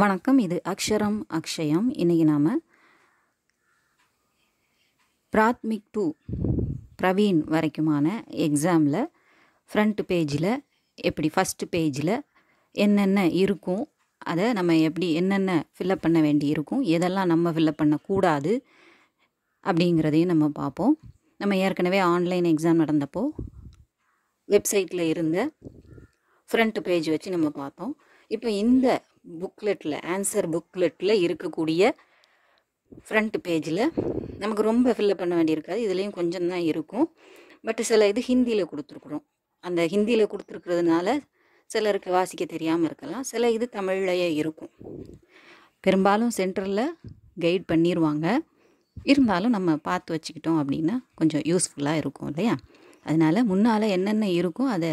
வணக்கம் இது அக்ஷரம் அக்ஷயம் இன்றைக்கி நாம் பிராத்மிக் டூ பிரவீன் வரைக்குமான எக்ஸாமில் ஃப்ரண்ட் பேஜில் எப்படி ஃபஸ்ட்டு பேஜில் என்னென்ன இருக்கும் அதை நம்ம எப்படி என்னென்ன ஃபில்லப் பண்ண வேண்டி இருக்கும் எதெல்லாம் நம்ம ஃபில்லப் பண்ணக்கூடாது அப்படிங்கிறதையும் நம்ம பார்ப்போம் நம்ம ஏற்கனவே ஆன்லைன் எக்ஸாம் நடந்தப்போ வெப்சைட்டில் இருந்த ஃப்ரண்ட் பேஜ் வச்சு நம்ம பார்த்தோம் இப்போ இந்த புக்லெட்டில் ஆன்சர் புக்லெட்டில் இருக்கக்கூடிய ஃப்ரண்ட் பேஜில் நமக்கு ரொம்ப ஃபில்லப் பண்ண வேண்டியிருக்காது இதுலேயும் கொஞ்சம் தான் இருக்கும் பட் சில இது ஹிந்தியில் கொடுத்துருக்குறோம் அந்த ஹிந்தியில் கொடுத்துருக்கிறதுனால சிலருக்கு வாசிக்க தெரியாமல் இருக்கலாம் சில இது தமிழ்லையே இருக்கும் பெரும்பாலும் சென்டரில் கைட் பண்ணிடுவாங்க இருந்தாலும் நம்ம பார்த்து வச்சுக்கிட்டோம் அப்படின்னா கொஞ்சம் யூஸ்ஃபுல்லாக இருக்கும் இல்லையா அதனால் முன்னால் என்னென்ன இருக்கோ அதை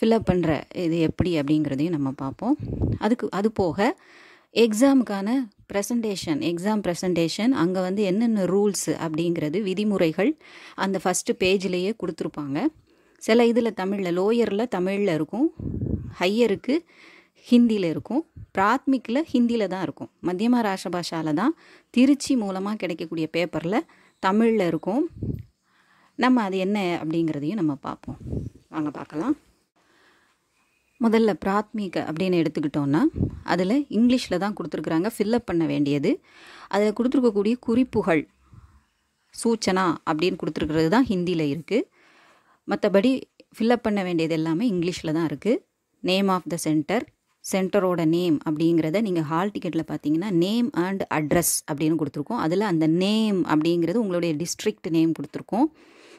ஃபில்அப் பண்ணுற இது எப்படி அப்படிங்கிறதையும் நம்ம பார்ப்போம் அதுக்கு அது போக எக்ஸாமுக்கான ப்ரெசன்டேஷன் எக்ஸாம் ப்ரெசன்டேஷன் அங்கே வந்து என்னென்ன ரூல்ஸ் அப்படிங்கிறது விதிமுறைகள் அந்த ஃபஸ்ட்டு பேஜ்லேயே கொடுத்துருப்பாங்க சில இதில் தமிழில் லோயரில் தமிழில் இருக்கும் ஹையருக்கு ஹிந்தியில் இருக்கும் பிராத்மிக்கில் ஹிந்தியில் தான் இருக்கும் மத்தியம ராஷ்டிர பாஷாவில் தான் திருச்சி மூலமாக கிடைக்கக்கூடிய பேப்பரில் தமிழில் இருக்கும் நம்ம அது என்ன அப்படிங்கிறதையும் நம்ம பார்ப்போம் வாங்க பார்க்கலாம் முதல்ல பிராத்மிக அப்படின்னு எடுத்துக்கிட்டோன்னா அதில் இங்கிலீஷில் தான் கொடுத்துருக்குறாங்க ஃபில்லப் பண்ண வேண்டியது அதில் கொடுத்துருக்கக்கூடிய குறிப்புகள் சூச்சனா அப்படின்னு கொடுத்துருக்கிறது தான் ஹிந்தியில் இருக்குது மற்றபடி ஃபில்லப் பண்ண வேண்டியது எல்லாமே இங்கிலீஷில் தான் இருக்குது நேம் ஆஃப் த சென்டர் சென்டரோட நேம் அப்படிங்கிறத நீங்கள் ஹால் டிக்கெட்டில் பார்த்தீங்கன்னா நேம் அண்ட் அட்ரஸ் அப்படின்னு கொடுத்துருக்கோம் அதில் அந்த நேம் அப்படிங்கிறது உங்களுடைய டிஸ்ட்ரிக்ட் நேம் கொடுத்துருக்கோம்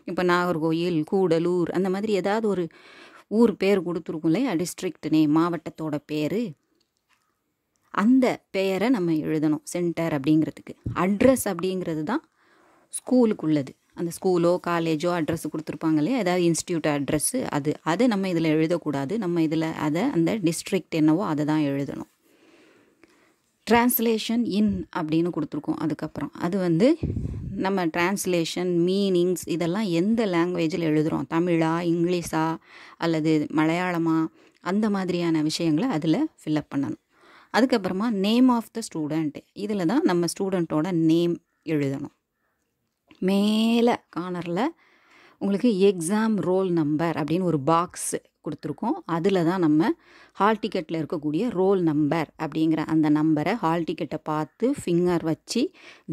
இப்போ நாகர்கோயில் கூடலூர் அந்த மாதிரி ஏதாவது ஒரு ஊர் பேர் கொடுத்துருக்கும் இல்லையா டிஸ்ட்ரிக்ட் நேம் மாவட்டத்தோட பேர் அந்த பெயரை நம்ம எழுதணும் சென்டர் அப்படிங்கிறதுக்கு அட்ரஸ் அப்படிங்கிறது தான் ஸ்கூலுக்கு உள்ளது அந்த ஸ்கூலோ காலேஜோ அட்ரஸ் கொடுத்துருப்பாங்க இல்லையா ஏதாவது இன்ஸ்டியூட் அட்ரஸ்ஸு அது அதை நம்ம இதில் எழுதக்கூடாது நம்ம இதில் அதை அந்த டிஸ்ட்ரிக்ட் என்னவோ அதை தான் எழுதணும் ட்ரான்ஸ்லேஷன் இன் அப்படின்னு கொடுத்துருக்கோம் அதுக்கப்புறம் அது வந்து நம்ம ட்ரான்ஸ்லேஷன் மீனிங்ஸ் இதெல்லாம் எந்த லாங்குவேஜில் எழுதுகிறோம் தமிழா இங்கிலீஷா அல்லது மலையாளமா அந்த மாதிரியான விஷயங்களை அதில் ஃபில்லப் பண்ணணும் அதுக்கப்புறமா நேம் ஆஃப் த ஸ்டூடெண்ட் இதில் தான் நம்ம ஸ்டூடெண்ட்டோட நேம் எழுதணும் மேலே கார்னரில் உங்களுக்கு எக்ஸாம் ரோல் நம்பர் அப்படின்னு ஒரு பாக்ஸ் கொடுத்துருக்கோம் அதில் தான் நம்ம ஹால் டிக்கெட்டில் இருக்கக்கூடிய ரோல் நம்பர் அப்படிங்கிற அந்த நம்பரை ஹால் டிக்கெட்டை பார்த்து ஃபிங்கர் வச்சு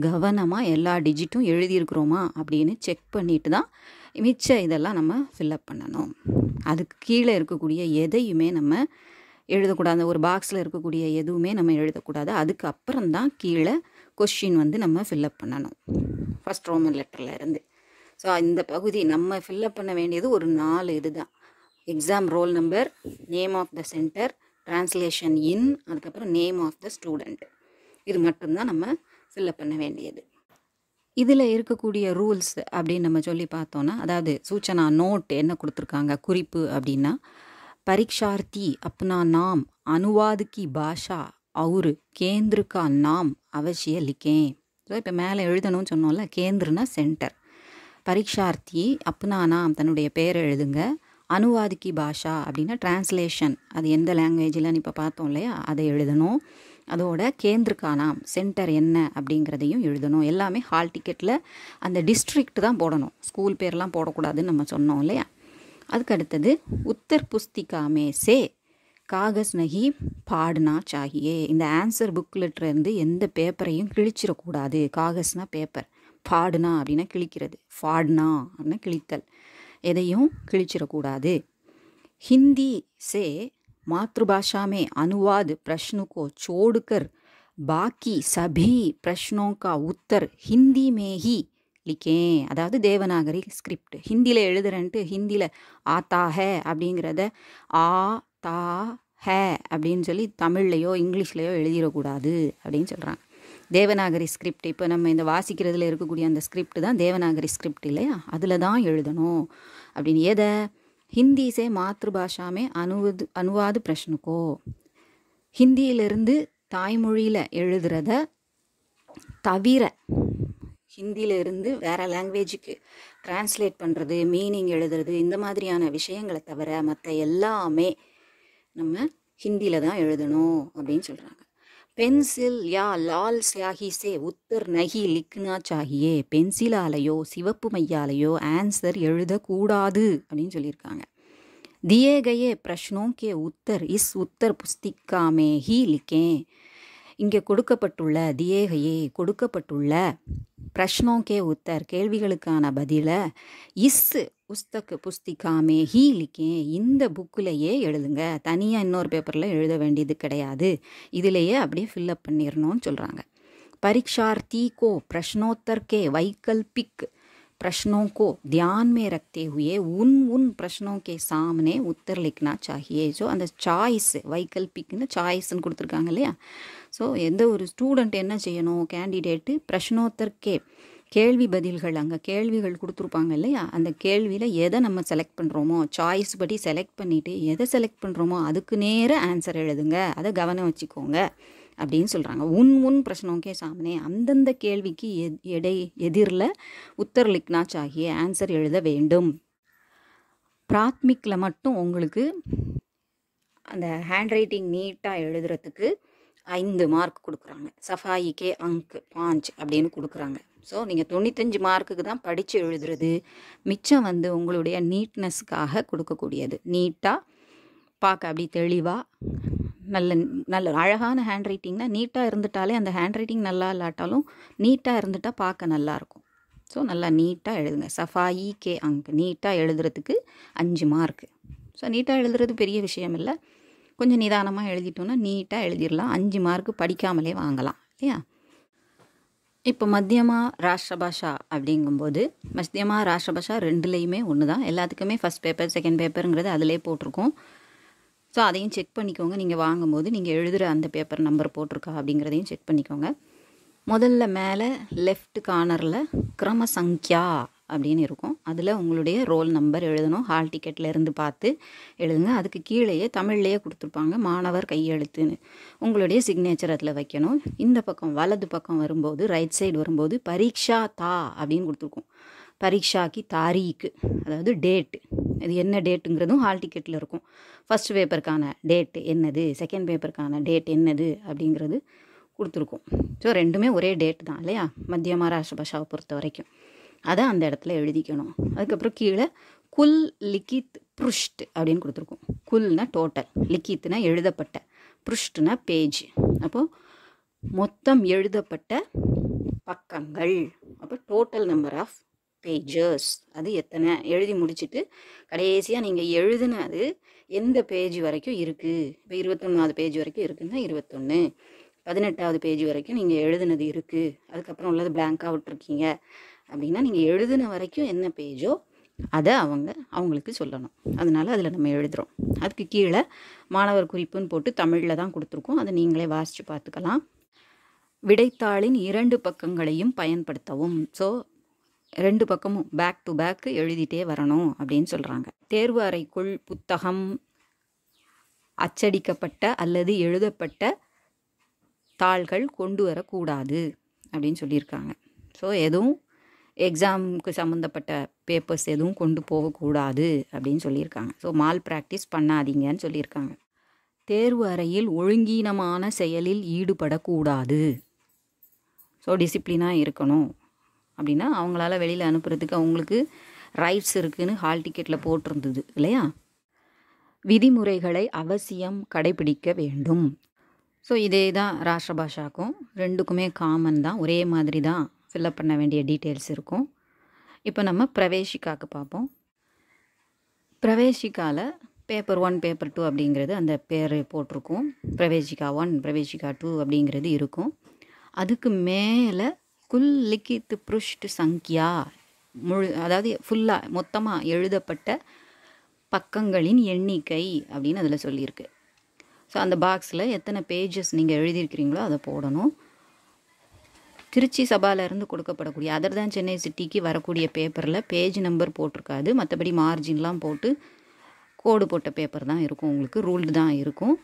கவனமாக எல்லா டிஜிட்டும் எழுதியிருக்கிறோமா அப்படின்னு செக் பண்ணிட்டு தான் மிச்ச இதெல்லாம் நம்ம ஃபில்லப் பண்ணணும் அதுக்கு கீழே இருக்கக்கூடிய எதையுமே நம்ம எழுதக்கூடாது ஒரு பாக்ஸில் இருக்கக்கூடிய எதுவுமே நம்ம எழுதக்கூடாது அதுக்கப்புறம் தான் கீழே கொஷின் வந்து நம்ம ஃபில்லப் பண்ணணும் ஃபஸ்ட் ரோமன் லெட்டரில் இருந்து ஸோ இந்த பகுதி நம்ம ஃபில்அப் பண்ண வேண்டியது ஒரு நாலு இது தான் exam roll number name of the centre translation in அதுக்கப்புறம் நேம் ஆஃப் த ஸ்டூடெண்ட் இது மட்டும்தான் நம்ம ஃபில்அப் பண்ண வேண்டியது இதில் இருக்கக்கூடிய ரூல்ஸ் அப்படின்னு நம்ம சொல்லி பார்த்தோன்னா அதாவது சூச்சனா நோட் என்ன கொடுத்துருக்காங்க குறிப்பு அப்படின்னா பரீட்சார்த்தி அப்னா நாம் அனுவாதுக்கி பாஷா அவரு கேந்திருக்கா நாம் அவசிய லிக்கேன் ஸோ இப்போ மேலே எழுதணும்னு சொன்னோம்ல கேந்திரனா சென்டர் பரீட்சார்த்தி அப்னானா தன்னுடைய பேரை எழுதுங்க அனுவாதிக்கி பாஷா அப்படின்னா டிரான்ஸ்லேஷன் அது எந்த லாங்குவேஜில்னு இப்போ பார்த்தோம் இல்லையா அதை எழுதணும் அதோட கேந்திருக்கானாம் சென்டர் என்ன அப்படிங்கிறதையும் எழுதணும் எல்லாமே ஹால் டிக்கெட்டில் அந்த டிஸ்ட்ரிக்ட் தான் போடணும் ஸ்கூல் பேர்லாம் போடக்கூடாதுன்னு நம்ம சொன்னோம் இல்லையா அதுக்கு அடுத்தது உத்தர் புஸ்திகாமே சே காகஸ் நகி பாடுனா சாகியே இந்த ஆன்சர் புக்லெட்லேருந்து எந்த பேப்பரையும் கிழிச்சிடக்கூடாது காகஸ்னால் பேப்பர் பாடுனா அப்படின்னா கிழிக்கிறது ஃபாடுனா அப்படின்னா கிழித்தல் எதையும் கிழிச்சிடக்கூடாது ஹிந்தி சே मातृभाषा में अनुवाद प्रश्न को छोड़कर बाकी सभी प्रश्नों का उत्तर அதாவது தேவநாகரி ஸ்கிரிப்ட் ஹிந்தியில் எழுதுறேன்ட்டு ஹிந்தியில் தா ஹே அப்படிங்கிறத ஆ தா ஹே அப்படின்னு சொல்லி தமிழ்லையோ இங்கிலீஷ்லையோ எழுதிடக்கூடாது அப்படின்னு சொல்கிறாங்க தேவநாகரி ஸ்கிரிப்ட் இப்போ நம்ம இந்த வாசிக்கிறதுல இருக்கக்கூடிய அந்த ஸ்கிரிப்ட் தான் தேவநாகரி ஸ்கிரிப்ட் இல்லையா அதில் தான் எழுதணும் அப்படின்னு எதை ஹிந்திஸே மாத்ருபாஷாமே அனுவது அனுவாது பிரஷ்னுக்கோ ஹிந்தியிலிருந்து தாய்மொழியில் எழுதுறத தவிர ஹிந்தியிலிருந்து வேறு லாங்குவேஜுக்கு டிரான்ஸ்லேட் பண்ணுறது மீனிங் எழுதுறது இந்த மாதிரியான விஷயங்களை தவிர மற்ற எல்லாமே நம்ம ஹிந்தியில் தான் எழுதணும் அப்படின்னு சொல்கிறாங்க பென்சில் யா லால் சியாகிசே உத்தர் நகி லிக்னா சாகியே பென்சிலாலேயோ சிவப்பு மையாலேயோ ஆன்சர் எழுதக்கூடாது அப்படின்னு சொல்லியிருக்காங்க தியேகையே பிரஷ்னோ பிரஷ்னோக்கே உத்தர் இஸ் உத்தர் புஸ்திக்காமே ஹீ லிக்கேன் இங்கே கொடுக்கப்பட்டுள்ள தியேகையே கொடுக்கப்பட்டுள்ள प्रश्नों கே உத்தர் கேள்விகளுக்கான பதிலை இஸ் புஸ்தக புஸ்திகாமே ஹீலிக்கே இந்த புக்கிலையே எழுதுங்க தனியாக இன்னொரு பேப்பரில் எழுத வேண்டியது கிடையாது இதிலேயே அப்படியே ஃபில்லப் பண்ணிடணும்னு சொல்கிறாங்க பரீட்சார்த்தி கோ பிரஷ்னோத்தர் கே வைக்கல்பிக் प्रश्नों को ध्यान में रखते உன் उन उन प्रश्नों के அந்த சாய்ஸு வைகல்பிக்னு சாய்ஸ்ன்னு கொடுத்துருக்காங்க இல்லையா ஸோ எந்த ஒரு ஸ்டூடெண்ட் என்ன செய்யணும் கேண்டிடேட்டு பிரஷ்னோத்தர்க்கே கேள்வி பதில்கள் அங்கே கேள்விகள் கொடுத்துருப்பாங்க இல்லையா அந்த கேள்வியில் எதை நம்ம செலக்ட் பண்ணுறோமோ சாய்ஸ் படி செலக்ட் பண்ணிவிட்டு எதை செலக்ட் பண்ணுறோமோ அதுக்கு நேர ஆன்சர் எழுதுங்க அதை கவனம் வச்சுக்கோங்க அப்படின்னு சொல்கிறாங்க உன் உன் பிரச்சனோக்கே சாமனே அந்தந்த கேள்விக்கு எடை எதிரில் உத்தர் லிக்னாச் ஆகிய ஆன்சர் எழுத வேண்டும் பிராத்மிக்கில் மட்டும் உங்களுக்கு அந்த ஹேண்ட் ரைட்டிங் நீட்டாக எழுதுறதுக்கு ஐந்து மார்க் கொடுக்குறாங்க சஃபாயிக்கே அங்க் பாஞ்ச் அப்படின்னு கொடுக்குறாங்க ஸோ நீங்கள் தொண்ணூத்தஞ்சு மார்க்குக்கு தான் படித்து எழுதுறது மிச்சம் வந்து உங்களுடைய நீட்னஸ்க்காக கொடுக்கக்கூடியது நீட்டாக பார்க்க அப்படி தெளிவாக நல்ல நல்ல அழகான ஹேண்ட் ரைட்டிங்னால் நீட்டாக இருந்துட்டாலே அந்த ஹேண்ட் ரைட்டிங் நல்லா இல்லாட்டாலும் நீட்டாக இருந்துட்டால் பார்க்க நல்லாயிருக்கும் ஸோ நல்லா நீட்டாக எழுதுங்க சஃபாயி கே அங்க் நீட்டாக எழுதுறதுக்கு அஞ்சு மார்க்கு ஸோ நீட்டாக எழுதுறது பெரிய விஷயம் இல்லை கொஞ்சம் நிதானமாக எழுதிட்டோன்னா நீட்டாக எழுதிடலாம் அஞ்சு மார்க்கு படிக்காமலே வாங்கலாம் இல்லையா இப்போ மத்தியமா ராஷ்டிரபாஷா அப்படிங்கும்போது மத்தியமா ராஷ்டிரபாஷா ரெண்டுலேயுமே ஒன்று தான் எல்லாத்துக்குமே ஃபஸ்ட் பேப்பர் செகண்ட் பேப்பருங்கிறது அதிலே போட்டிருக்கோம் ஸோ அதையும் செக் பண்ணிக்கோங்க நீங்கள் வாங்கும்போது நீங்கள் எழுதுகிற அந்த பேப்பர் நம்பர் போட்டிருக்கா அப்படிங்கிறதையும் செக் பண்ணிக்கோங்க முதல்ல மேலே லெஃப்ட் கார்னரில் கிரம சங்கியா அப்படின்னு இருக்கும் அதில் உங்களுடைய ரோல் நம்பர் எழுதணும் ஹால் டிக்கெட்டில் இருந்து பார்த்து எழுதுங்க அதுக்கு கீழேயே தமிழ்லேயே கொடுத்துருப்பாங்க மாணவர் கையெழுத்துன்னு உங்களுடைய சிக்னேச்சர் அதில் வைக்கணும் இந்த பக்கம் வலது பக்கம் வரும்போது ரைட் சைடு வரும்போது பரீட்சா தா அப்படின்னு கொடுத்துருக்கோம் பரீட்சாக்கு தாரீக்கு அதாவது டேட்டு அது என்ன டேட்டுங்கிறதும் ஹால் டிக்கெட்டில் இருக்கும் ஃபஸ்ட் பேப்பருக்கான டேட்டு என்னது செகண்ட் பேப்பருக்கான டேட் என்னது அப்படிங்கிறது கொடுத்துருக்கோம் ஸோ ரெண்டுமே ஒரே டேட்டு தான் இல்லையா மத்திய மகாராஷ்டிர பாஷாவை பொறுத்த வரைக்கும் அதை அந்த இடத்துல எழுதிக்கணும் அதுக்கப்புறம் கீழே குல் லிக்கித் புருஷ்ட் அப்படின்னு கொடுத்துருக்கோம் குல்னா டோட்டல் லிக்கித்னா எழுதப்பட்ட புருஷ்ட்னா பேஜ் அப்போது மொத்தம் எழுதப்பட்ட பக்கங்கள் அப்போ டோட்டல் நம்பர் ஆஃப் பேஜஸ் அது எத்தனை எழுதி முடிச்சுட்டு கடைசியாக நீங்கள் எழுதுனது எந்த பேஜ் வரைக்கும் இருக்குது இப்போ இருபத்தொன்னாவது பேஜ் வரைக்கும் இருக்குதுன்னா இருபத்தொன்று பதினெட்டாவது பேஜ் வரைக்கும் நீங்கள் எழுதுனது இருக்குது அதுக்கப்புறம் உள்ளது பிளாங்காக விட்டுருக்கீங்க அப்படின்னா நீங்கள் எழுதின வரைக்கும் என்ன பேஜோ அதை அவங்க அவங்களுக்கு சொல்லணும் அதனால் அதில் நம்ம எழுதுகிறோம் அதுக்கு கீழே மாணவர் குறிப்புன்னு போட்டு தமிழில் தான் கொடுத்துருக்கோம் அதை நீங்களே வாசித்து பார்த்துக்கலாம் விடைத்தாளின் இரண்டு பக்கங்களையும் பயன்படுத்தவும் ஸோ ரெண்டு பக்கமும் பேக் டு பேக் எழுதிட்டே வரணும் அப்படின்னு சொல்கிறாங்க தேர்வு அறைக்குள் புத்தகம் அச்சடிக்கப்பட்ட அல்லது எழுதப்பட்ட தாள்கள் கொண்டு வரக்கூடாது அப்படின்னு சொல்லியிருக்காங்க ஸோ எதுவும் எக்ஸாமுக்கு சம்மந்தப்பட்ட பேப்பர்ஸ் எதுவும் கொண்டு போகக்கூடாது அப்படின்னு சொல்லியிருக்காங்க ஸோ மால் ப்ராக்டிஸ் பண்ணாதீங்கன்னு சொல்லியிருக்காங்க தேர்வு அறையில் ஒழுங்கீனமான செயலில் ஈடுபடக்கூடாது ஸோ டிசிப்ளினாக இருக்கணும் அப்படின்னா அவங்களால வெளியில் அனுப்புறதுக்கு அவங்களுக்கு ரைட்ஸ் இருக்குதுன்னு ஹால் டிக்கெட்டில் போட்டிருந்தது இல்லையா விதிமுறைகளை அவசியம் கடைபிடிக்க வேண்டும் ஸோ இதே தான் ராஷ்டிரபாஷாக்கும் ரெண்டுக்குமே காமன் தான் ஒரே மாதிரி தான் ஃபில்அப் பண்ண வேண்டிய டீட்டெயில்ஸ் இருக்கும் இப்போ நம்ம பிரவேசிக்காவுக்கு பார்ப்போம் பிரவேசிக்காவில் பேப்பர் ஒன் பேப்பர் டூ அப்படிங்கிறது அந்த பேர் போட்டிருக்கும் பிரவேஷிகா ஒன் பிரவேஷிகா டூ அப்படிங்கிறது இருக்கும் அதுக்கு மேலே குல் லிக்கித்து புருஷ்டு சங்கியா முழு அதாவது ஃபுல்லாக மொத்தமாக எழுதப்பட்ட பக்கங்களின் எண்ணிக்கை அப்படின்னு அதில் சொல்லியிருக்கு ஸோ அந்த பாக்ஸில் எத்தனை பேஜஸ் நீங்கள் எழுதியிருக்கிறீங்களோ அதை போடணும் திருச்சி சபாவிலேருந்து கொடுக்கப்படக்கூடிய அதர் தான் சென்னை சிட்டிக்கு வரக்கூடிய பேப்பரில் பேஜ் நம்பர் போட்டிருக்காது மற்றபடி மார்ஜின்லாம் போட்டு கோடு போட்ட பேப்பர் தான் இருக்கும் உங்களுக்கு ரூல்டு தான் இருக்கும்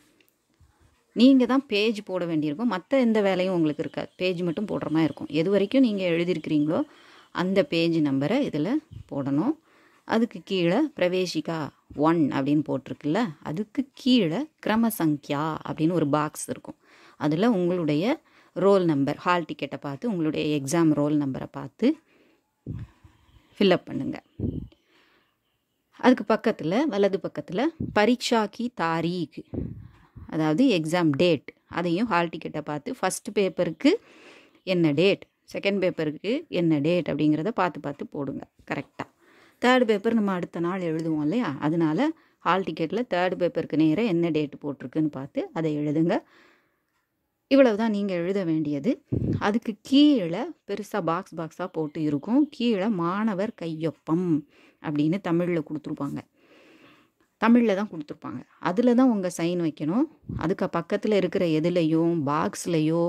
நீங்கள் தான் பேஜ் போட வேண்டியிருக்கும் மற்ற எந்த வேலையும் உங்களுக்கு இருக்காது பேஜ் மட்டும் போடுற மாதிரி இருக்கும் எது வரைக்கும் நீங்கள் எழுதியிருக்கிறீங்களோ அந்த பேஜ் நம்பரை இதில் போடணும் அதுக்கு கீழே பிரவேசிகா ஒன் அப்படின்னு போட்டிருக்குல்ல அதுக்கு கீழே கிரமசங்கியா அப்படின்னு ஒரு பாக்ஸ் இருக்கும் அதில் உங்களுடைய ரோல் நம்பர் ஹால் டிக்கெட்டை பார்த்து உங்களுடைய எக்ஸாம் ரோல் நம்பரை பார்த்து ஃபில்லப் பண்ணுங்கள் அதுக்கு பக்கத்தில் வலது பக்கத்தில் பரீட்சாக்கி தாரீக் அதாவது எக்ஸாம் டேட் அதையும் ஹால் டிக்கெட்டை பார்த்து ஃபஸ்ட் பேப்பருக்கு என்ன டேட் செகண்ட் பேப்பருக்கு என்ன டேட் அப்படிங்கிறத பார்த்து பார்த்து போடுங்க கரெக்டாக தேர்ட் பேப்பர் நம்ம அடுத்த நாள் எழுதுவோம் இல்லையா அதனால் ஹால் டிக்கெட்டில் தேர்ட் பேப்பருக்கு நேராக என்ன டேட் போட்டிருக்குன்னு பார்த்து அதை எழுதுங்க இவ்வளவு தான் நீங்கள் எழுத வேண்டியது அதுக்கு கீழே பெருசாக பாக்ஸ் பாக்ஸாக போட்டு இருக்கும் கீழே மாணவர் கையொப்பம் அப்படின்னு தமிழில் கொடுத்துருப்பாங்க தமிழில் தான் கொடுத்துருப்பாங்க அதில் தான் உங்கள் சைன் வைக்கணும் அதுக்கு பக்கத்தில் இருக்கிற எதுலேயும் பாக்ஸ்லேயோ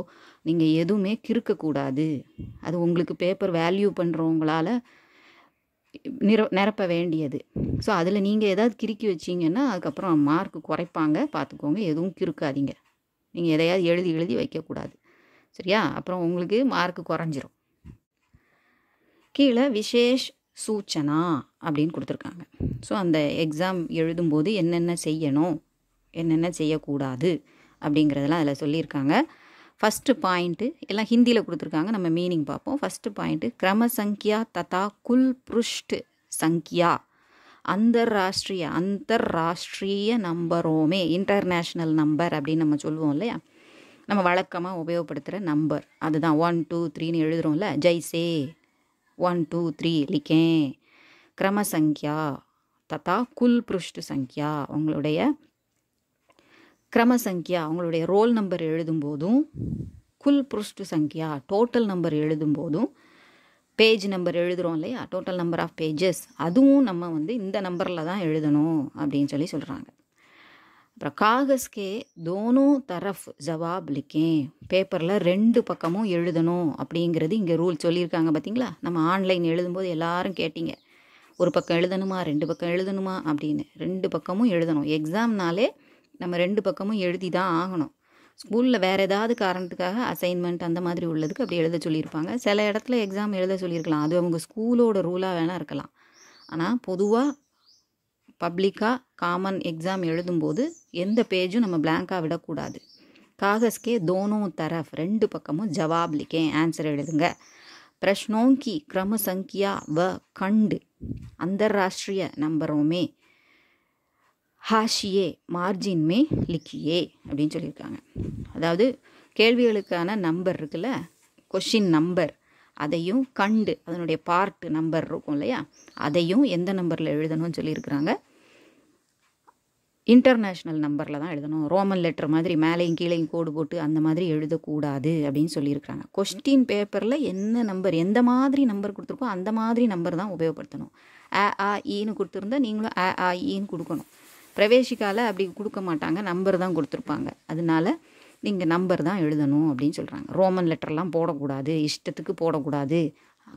நீங்கள் எதுவுமே கிறுக்கக்கூடாது அது உங்களுக்கு பேப்பர் வேல்யூ பண்ணுறவங்களால் நிர நிரப்ப வேண்டியது ஸோ அதில் நீங்கள் எதாவது கிறுக்கி வச்சிங்கன்னா அதுக்கப்புறம் மார்க் குறைப்பாங்க பார்த்துக்கோங்க எதுவும் கிறுக்காதீங்க நீங்கள் எதையாவது எழுதி எழுதி வைக்கக்கூடாது சரியா அப்புறம் உங்களுக்கு மார்க்கு குறைஞ்சிரும் கீழே விசேஷ் சூச்சனா அப்படின்னு கொடுத்துருக்காங்க ஸோ அந்த எக்ஸாம் எழுதும்போது என்னென்ன செய்யணும் என்னென்ன செய்யக்கூடாது அப்படிங்கிறதெல்லாம் அதில் சொல்லியிருக்காங்க ஃபஸ்ட்டு பாயிண்ட்டு எல்லாம் ஹிந்தியில் கொடுத்துருக்காங்க நம்ம மீனிங் பார்ப்போம் ஃபஸ்ட்டு பாயிண்ட்டு கிரம சங்கியா ததா குல் புருஷ்ட் சங்கியா அந்தர்ராஷ்ட்ரிய அந்தராஷ்ட்ரிய நம்பரோமே இன்டர்நேஷ்னல் நம்பர் அப்படின்னு நம்ம சொல்லுவோம் இல்லையா நம்ம வழக்கமாக உபயோகப்படுத்துகிற நம்பர் அதுதான் ஒன் டூ த்ரீன்னு எழுதுகிறோம்ல ஜெய்சே ஒன் டூ த்ரீ லிக்கேன் கிரமசங்கியா தத்தா குல் புருஷ்டு சங்கியா அவங்களுடைய கிரமசங்கியா அவங்களுடைய ரோல் நம்பர் எழுதும்போதும் குல் புருஷ்டு சங்கியா டோட்டல் நம்பர் எழுதும்போதும் பேஜ் நம்பர் எழுதுகிறோம் இல்லையா டோட்டல் நம்பர் ஆஃப் பேஜஸ் அதுவும் நம்ம வந்து இந்த நம்பரில் தான் எழுதணும் அப்படின்னு சொல்லி சொல்கிறாங்க அப்புறம் காகஸ்கே தோனோ தரஃப் ஜவாப் லிக்கேன் பேப்பரில் ரெண்டு பக்கமும் எழுதணும் அப்படிங்கிறது இங்கே ரூல் சொல்லியிருக்காங்க பார்த்தீங்களா நம்ம ஆன்லைன் எழுதும்போது எல்லாரும் கேட்டீங்க ஒரு பக்கம் எழுதணுமா ரெண்டு பக்கம் எழுதணுமா அப்படின்னு ரெண்டு பக்கமும் எழுதணும் எக்ஸாம்னாலே நம்ம ரெண்டு பக்கமும் எழுதி தான் ஆகணும் ஸ்கூலில் வேறு ஏதாவது காரணத்துக்காக அசைன்மெண்ட் அந்த மாதிரி உள்ளதுக்கு அப்படி எழுத சொல்லியிருப்பாங்க சில இடத்துல எக்ஸாம் எழுத சொல்லியிருக்கலாம் அது அவங்க ஸ்கூலோட ரூலாக வேணால் இருக்கலாம் ஆனால் பொதுவாக பப்ளிக்காக காமன் எக்ஸாம் எழுதும்போது எந்த பேஜும் நம்ம பிளாங்காக விடக்கூடாது காகஸ்கே தோனோ தரஃப் ரெண்டு பக்கமும் ஜவாப் லிக்கேன் ஆன்சர் எழுதுங்க பிரஷ்னோங்கி கிரம சங்கியா வ கண்டு அந்தராஷ்ட்ரிய நம்பரோமே ஹாஷியே மார்ஜின் மே லிக்கியே அப்படின்னு சொல்லியிருக்காங்க அதாவது கேள்விகளுக்கான நம்பர் இருக்குல்ல கொஷின் நம்பர் அதையும் கண்டு அதனுடைய பார்ட்டு நம்பர் இருக்கும் இல்லையா அதையும் எந்த நம்பரில் எழுதணும்னு சொல்லியிருக்கிறாங்க இன்டர்நேஷ்னல் நம்பரில் தான் எழுதணும் ரோமன் லெட்டர் மாதிரி மேலேயும் கீழேயும் கோடு போட்டு அந்த மாதிரி எழுதக்கூடாது அப்படின்னு சொல்லியிருக்கிறாங்க கொஸ்டின் பேப்பரில் என்ன நம்பர் எந்த மாதிரி நம்பர் கொடுத்துருக்கோ அந்த மாதிரி நம்பர் தான் உபயோகப்படுத்தணும் அ ஆ ஈன்னு e கொடுத்துருந்தா நீங்களும் ஆ ஆ ஈன்னு e கொடுக்கணும் பிரவேசிக்கால அப்படி கொடுக்க மாட்டாங்க நம்பர் தான் கொடுத்துருப்பாங்க அதனால நீங்கள் நம்பர் தான் எழுதணும் அப்படின்னு சொல்கிறாங்க ரோமன் லெட்டர்லாம் போடக்கூடாது இஷ்டத்துக்கு போடக்கூடாது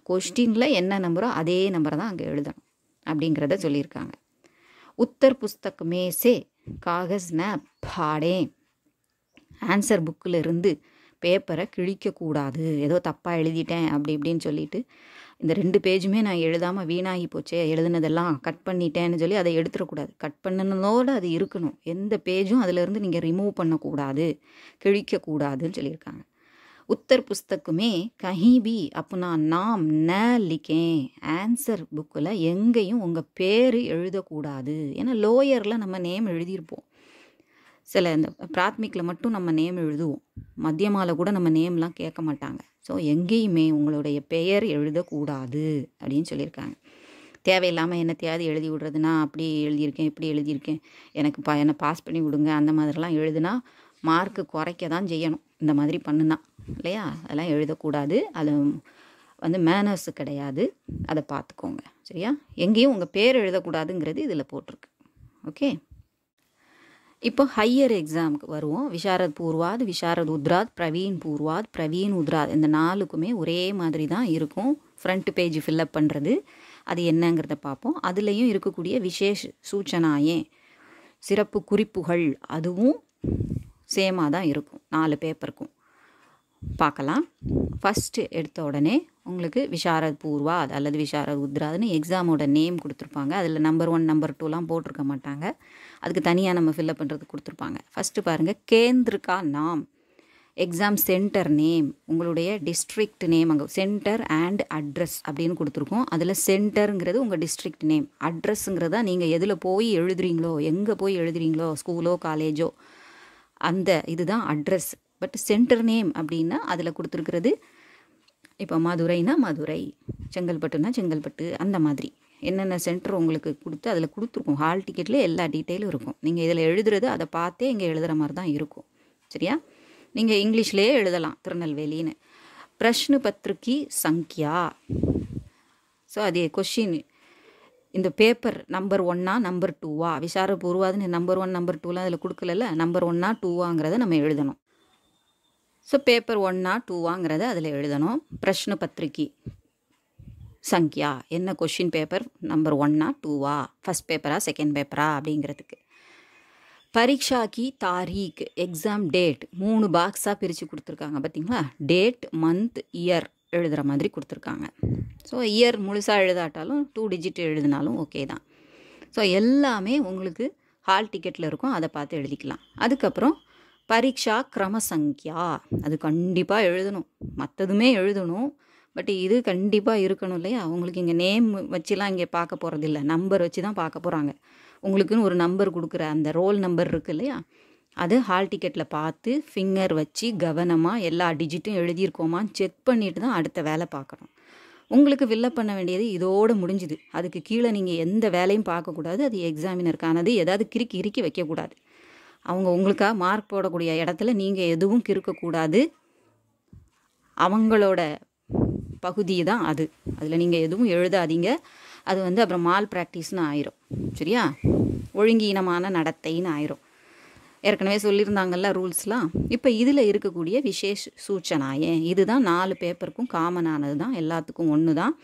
கொஸ்டினில் என்ன நம்பரோ அதே நம்பரை தான் அங்கே எழுதணும் அப்படிங்கிறத சொல்லியிருக்காங்க உத்தர் புஸ்தகமே காகஸ் காகஸ்ன பாடே ஆன்சர் புக்கில் இருந்து பேப்பரை கிழிக்கக்கூடாது ஏதோ தப்பாக எழுதிட்டேன் அப்படி இப்படின்னு சொல்லிட்டு இந்த ரெண்டு பேஜுமே நான் எழுதாமல் வீணாகி போச்சே எழுதுனதெல்லாம் கட் பண்ணிட்டேன்னு சொல்லி அதை எடுத்துடக்கூடாது கட் பண்ணினதோடு அது இருக்கணும் எந்த பேஜும் அதிலேருந்து நீங்கள் ரிமூவ் பண்ணக்கூடாது கிழிக்கக்கூடாதுன்னு சொல்லியிருக்காங்க உத்தர் புஸ்தக்குமே கஹிபி कहीं நாம் ந नाम ஆன்சர் புக்கில் எங்கேயும் உங்கள் பேர் எழுதக்கூடாது ஏன்னா லோயரில் நம்ம நேம் எழுதியிருப்போம் சில இந்த பிராத்மிக்கில் மட்டும் நம்ம நேம் எழுதுவோம் மத்தியமாவில் கூட நம்ம நேம்லாம் கேட்க மாட்டாங்க ஸோ எங்கேயுமே உங்களுடைய பெயர் எழுதக்கூடாது அப்படின்னு சொல்லியிருக்காங்க தேவையில்லாமல் என்னத்தையாவது எழுதி விடுறதுனா அப்படி எழுதியிருக்கேன் இப்படி எழுதியிருக்கேன் எனக்கு பா என்னை பாஸ் பண்ணி விடுங்க அந்த மாதிரிலாம் எழுதுனா மார்க்கு குறைக்க தான் செய்யணும் இந்த மாதிரி பண்ணுனா இல்லையா அதெல்லாம் எழுதக்கூடாது அது வந்து மேனர்ஸு கிடையாது அதை பார்த்துக்கோங்க சரியா எங்கேயும் உங்கள் பேர் எழுதக்கூடாதுங்கிறது இதில் போட்டிருக்கு ஓகே இப்போ ஹையர் எக்ஸாமுக்கு வருவோம் விஷாரத் பூர்வாத் விஷாரத் உத்ராத் பிரவீன் பூர்வாத் பிரவீன் உத்ராத் இந்த நாலுக்குமே ஒரே மாதிரி தான் இருக்கும் ஃப்ரண்ட் பேஜ் ஃபில்லப் பண்ணுறது அது என்னங்கிறத பார்ப்போம் அதுலேயும் இருக்கக்கூடிய விசேஷ சூச்சனாயே சிறப்பு குறிப்புகள் அதுவும் சேமாக தான் இருக்கும் நாலு பேப்பருக்கும் பார்க்கலாம் ஃபஸ்ட்டு எடுத்த உடனே உங்களுக்கு விஷாரத் பூர்வா அல்லது விஷாரத் உத்ராதுன்னு எக்ஸாமோட நேம் கொடுத்துருப்பாங்க அதில் நம்பர் ஒன் நம்பர் டூலாம் போட்டிருக்க மாட்டாங்க அதுக்கு தனியாக நம்ம ஃபில்லப் பண்ணுறது கொடுத்துருப்பாங்க ஃபஸ்ட்டு பாருங்கள் கேந்திருக்கா நாம் எக்ஸாம் சென்டர் நேம் உங்களுடைய டிஸ்ட்ரிக்ட் நேம் அங்கே சென்டர் அண்ட் அட்ரஸ் அப்படின்னு கொடுத்துருக்கோம் அதில் சென்டருங்கிறது உங்கள் டிஸ்ட்ரிக்ட் நேம் அட்ரஸுங்கிறதா நீங்கள் எதில் போய் எழுதுறீங்களோ எங்கே போய் எழுதுறீங்களோ ஸ்கூலோ காலேஜோ அந்த இதுதான் அட்ரஸ் பட் சென்டர் நேம் அப்படின்னா அதில் கொடுத்துருக்கிறது இப்போ மதுரைனா மதுரை செங்கல்பட்டுனா செங்கல்பட்டு அந்த மாதிரி என்னென்ன சென்டர் உங்களுக்கு கொடுத்து அதில் கொடுத்துருக்கோம் ஹால் டிக்கெட்டில் எல்லா டீட்டெயிலும் இருக்கும் நீங்கள் இதில் எழுதுறது அதை பார்த்தே இங்கே எழுதுகிற மாதிரி தான் இருக்கும் சரியா நீங்கள் இங்கிலீஷ்லேயே எழுதலாம் திருநெல்வேலின்னு பிரஷ்னு பத்திரிக்கை சங்கியா ஸோ அது கொஷின் இந்த பேப்பர் நம்பர் ஒன்னா நம்பர் டூவா விசாரபூர்வாதுன்னு நம்பர் ஒன் நம்பர் டூலாம் அதில் கொடுக்கலல்ல நம்பர் ஒன்னா டூவாங்கிறத நம்ம எழுதணும் ஸோ பேப்பர் ஒன்னா டூவாங்கிறத அதில் எழுதணும் பிரஷ்ன பத்திரிக்கை சங்கியா என்ன கொஷின் பேப்பர் நம்பர் ஒன்னா டூவா ஃபஸ்ட் பேப்பரா செகண்ட் பேப்பரா அப்படிங்கிறதுக்கு பரீட்சாக்கு தாரீக் எக்ஸாம் டேட் மூணு பாக்ஸாக பிரித்து கொடுத்துருக்காங்க பார்த்தீங்களா டேட் மந்த் இயர் எழுதுகிற மாதிரி கொடுத்துருக்காங்க ஸோ இயர் முழுசாக எழுதாட்டாலும் டூ டிஜிட் எழுதினாலும் ஓகே தான் ஸோ எல்லாமே உங்களுக்கு ஹால் டிக்கெட்டில் இருக்கும் அதை பார்த்து எழுதிக்கலாம் அதுக்கப்புறம் பரீட்சா கிரமசங்கியா அது கண்டிப்பாக எழுதணும் மற்றதுமே எழுதணும் பட் இது கண்டிப்பாக இருக்கணும் இல்லையா அவங்களுக்கு இங்கே நேம் வச்சுலாம் இங்கே பார்க்க போகிறதில்ல நம்பர் வச்சு தான் பார்க்க போகிறாங்க உங்களுக்குன்னு ஒரு நம்பர் கொடுக்குற அந்த ரோல் நம்பர் இருக்குது இல்லையா அது ஹால் டிக்கெட்டில் பார்த்து ஃபிங்கர் வச்சு கவனமாக எல்லா டிஜிட்டும் எழுதியிருக்கோமான்னு செக் பண்ணிட்டு தான் அடுத்த வேலை பார்க்கணும் உங்களுக்கு வில்லப் பண்ண வேண்டியது இதோடு முடிஞ்சுது அதுக்கு கீழே நீங்கள் எந்த வேலையும் பார்க்கக்கூடாது அது எக்ஸாமினருக்கானது ஏதாவது கிறுக்கி இறுக்கி வைக்கக்கூடாது அவங்க உங்களுக்காக மார்க் போடக்கூடிய இடத்துல நீங்கள் எதுவும் கிறுக்கக்கூடாது அவங்களோட பகுதி தான் அது அதில் நீங்கள் எதுவும் எழுதாதீங்க அது வந்து அப்புறம் மால் ப்ராக்டிஸ்னு ஆயிரும் சரியா ஒழுங்கீனமான நடத்தைன்னு ஆயிரும் ஏற்கனவே சொல்லியிருந்தாங்கல்ல ரூல்ஸ்லாம் இப்போ இதில் இருக்கக்கூடிய விசேஷ சூச்சனா ஏன் இதுதான் நாலு பேப்பருக்கும் காமனானது தான் எல்லாத்துக்கும் ஒன்று தான்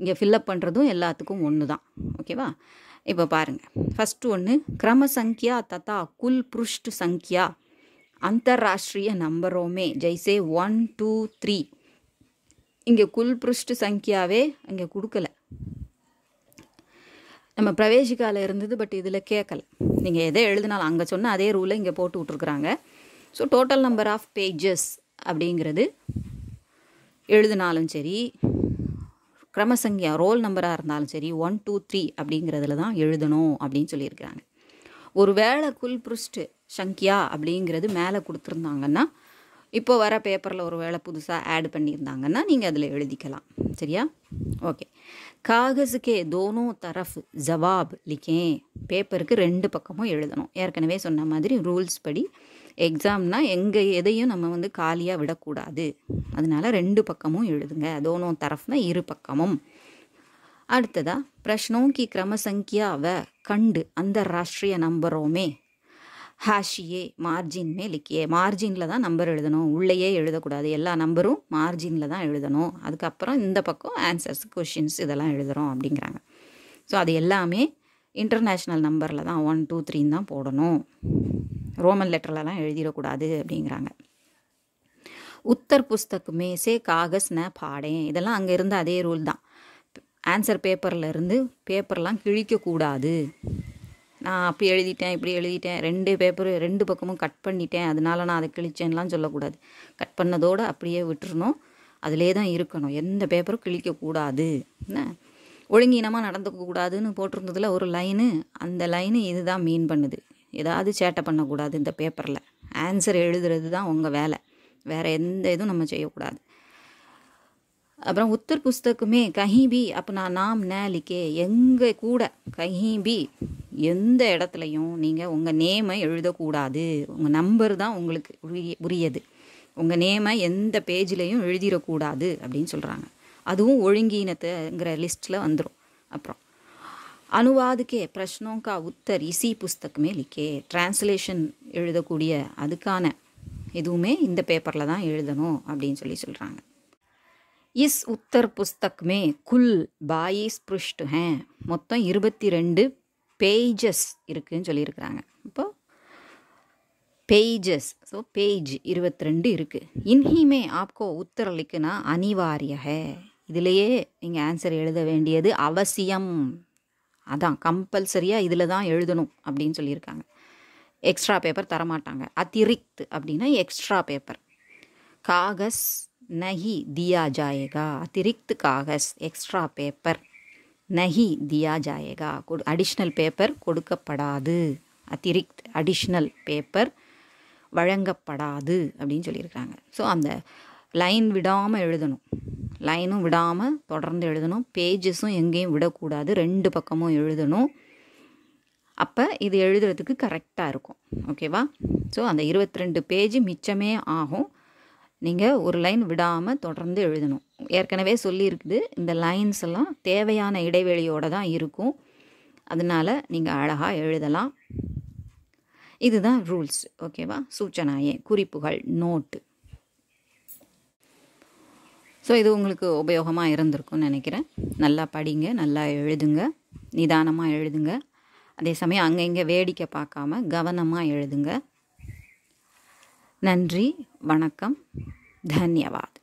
இங்கே ஃபில்லப் பண்ணுறதும் எல்லாத்துக்கும் ஒன்று தான் ஓகேவா இப்போ பாருங்கள் ஃபஸ்ட்டு ஒன்று கிரம சங்கியா ததா குல் புருஷ்டு சங்கியா அந்தராஷ்ட்ரிய நம்பரோமே ஜெய்சே ஒன் டூ த்ரீ இங்கே குல்புருஷ்டு சங்கியாவே அங்கே கொடுக்கல நம்ம பிரவேசிக்கால இருந்தது பட் இதில் கேட்கல நீங்கள் எதை எழுதினாலும் அங்கே சொன்னால் அதே ரூலை இங்கே போட்டு விட்ருக்குறாங்க so total number of pages அப்படிங்கிறது எழுதினாலும் சரி கிரமசங்கியா ரோல் நம்பராக இருந்தாலும் சரி ஒன் டூ த்ரீ அப்படிங்கிறதுல தான் எழுதணும் அப்படின்னு சொல்லியிருக்கிறாங்க ஒரு வேளை குல்புருஷ்டு சங்கியா அப்படிங்கிறது மேலே கொடுத்துருந்தாங்கன்னா இப்போ வர பேப்பரில் ஒரு வேளை புதுசாக ஆட் பண்ணியிருந்தாங்கன்னா நீங்கள் அதில் எழுதிக்கலாம் சரியா ஓகே காகசுக்கே தோனோ தரஃப் ஜவாப் லிக்கேன் பேப்பருக்கு ரெண்டு பக்கமும் எழுதணும் ஏற்கனவே சொன்ன மாதிரி ரூல்ஸ் படி எக்ஸாம்னா எங்கே எதையும் நம்ம வந்து காலியாக விடக்கூடாது அதனால் ரெண்டு பக்கமும் எழுதுங்க தோனோ தரஃப்னா இரு பக்கமும் அடுத்ததாக பிரஷ்னோக்கி கிரமசங்கியாவை கண்டு அந்த ராஷ்ட்ரிய நம்பரோமே ஹாஷியே மார்ஜின் லிக்கியே மார்ஜினில் தான் நம்பர் எழுதணும் உள்ளேயே எழுதக்கூடாது எல்லா நம்பரும் மார்ஜினில் தான் எழுதணும் அதுக்கப்புறம் இந்த பக்கம் ஆன்சர்ஸ் கொஷின்ஸ் இதெல்லாம் எழுதுகிறோம் அப்படிங்கிறாங்க ஸோ அது எல்லாமே இன்டர்நேஷ்னல் நம்பரில் தான் ஒன் டூ த்ரீன்னு தான் போடணும் ரோமன் லெட்டர்லலாம் எழுதிடக்கூடாது அப்படிங்கிறாங்க உத்தர் புஸ்தக்குமே சே காகஸ் ந பாடேன் இதெல்லாம் அங்கே இருந்த அதே ரூல் தான் ஆன்சர் பேப்பரில் இருந்து பேப்பர்லாம் கிழிக்கக்கூடாது நான் அப்படி எழுதிட்டேன் இப்படி எழுதிட்டேன் ரெண்டு பேப்பரு ரெண்டு பக்கமும் கட் பண்ணிட்டேன் அதனால் நான் அதை கிழிச்சேன்லாம் சொல்லக்கூடாது கட் பண்ணதோடு அப்படியே விட்டுறணும் அதிலே தான் இருக்கணும் எந்த பேப்பரும் கிழிக்கக்கூடாது என்ன ஒழுங்கீனமாக நடந்துக்கக்கூடாதுன்னு போட்டிருந்ததில் ஒரு லைனு அந்த லைனு இது தான் மீன் பண்ணுது ஏதாவது சேட்டை பண்ணக்கூடாது இந்த பேப்பரில் ஆன்சர் எழுதுறது தான் உங்கள் வேலை வேறு எந்த இதுவும் நம்ம செய்யக்கூடாது அப்புறம் உத்தர் புஸ்தகமே கஹிபி அப்போ அப்பனா நாம் ந லிக்கே எங்கே கூட கஹி எந்த இடத்துலையும் நீங்கள் உங்கள் நேமை எழுதக்கூடாது உங்கள் நம்பர் தான் உங்களுக்கு உரிய உரியது உங்கள் நேமை எந்த பேஜ்லேயும் எழுதிடக்கூடாது அப்படின்னு சொல்கிறாங்க அதுவும் ஒழுங்கீனத்துங்கிற லிஸ்ட்டில் வந்துடும் அப்புறம் அனுவாதுக்கே பிரஷ்னோங்கா உத்தர் இசி புஸ்தகமே லிக்கே டிரான்ஸ்லேஷன் எழுதக்கூடிய அதுக்கான எதுவுமே இந்த பேப்பரில் தான் எழுதணும் அப்படின்னு சொல்லி சொல்கிறாங்க இஸ் உத்தர் புஸ்தக்மே குல் பாயி ஸ்புஷ்டு ஹே மொத்தம் இருபத்தி ரெண்டு பேஜஸ் இருக்குதுன்னு சொல்லியிருக்கிறாங்க இப்போ பேஜஸ் ஸோ பேஜ் இருபத்தி ரெண்டு இருக்குது இன்ஹிமே ஆப்கோ உத்தர் அளிக்குன்னா அனிவாரிய ஹே இதிலேயே நீங்கள் ஆன்சர் எழுத வேண்டியது அவசியம் அதான் கம்பல்சரியாக இதில் தான் எழுதணும் அப்படின்னு சொல்லியிருக்காங்க எக்ஸ்ட்ரா பேப்பர் தரமாட்டாங்க அதிரிக்த் அப்படின்னா எக்ஸ்ட்ரா பேப்பர் காகஸ் நஹி தியா ஜாயேகா அத்திரிக்து காகஸ் எக்ஸ்ட்ரா பேப்பர் நஹி தியா ஜாயேகா கொடு அடிஷ்னல் பேப்பர் கொடுக்கப்படாது அத்திரிக்த் அடிஷ்னல் பேப்பர் வழங்கப்படாது அப்படின்னு சொல்லியிருக்காங்க ஸோ அந்த லைன் விடாமல் எழுதணும் லைனும் விடாமல் தொடர்ந்து எழுதணும் பேஜஸும் எங்கேயும் விடக்கூடாது ரெண்டு பக்கமும் எழுதணும் அப்போ இது எழுதுறதுக்கு கரெக்டாக இருக்கும் ஓகேவா ஸோ அந்த இருபத்தி ரெண்டு பேஜ் மிச்சமே ஆகும் நீங்கள் ஒரு லைன் விடாமல் தொடர்ந்து எழுதணும் ஏற்கனவே சொல்லியிருக்குது இந்த லைன்ஸ் எல்லாம் தேவையான இடைவெளியோடு தான் இருக்கும் அதனால் நீங்கள் அழகாக எழுதலாம் இதுதான் ரூல்ஸ் ஓகேவா சூச்சனாயே குறிப்புகள் நோட்டு ஸோ இது உங்களுக்கு உபயோகமாக இருந்திருக்கும்னு நினைக்கிறேன் நல்லா படிங்க நல்லா எழுதுங்க நிதானமாக எழுதுங்க அதே சமயம் அங்கே இங்கே வேடிக்கை பார்க்காம கவனமாக எழுதுங்க நன்றி வணக்கம் தன்யவாத்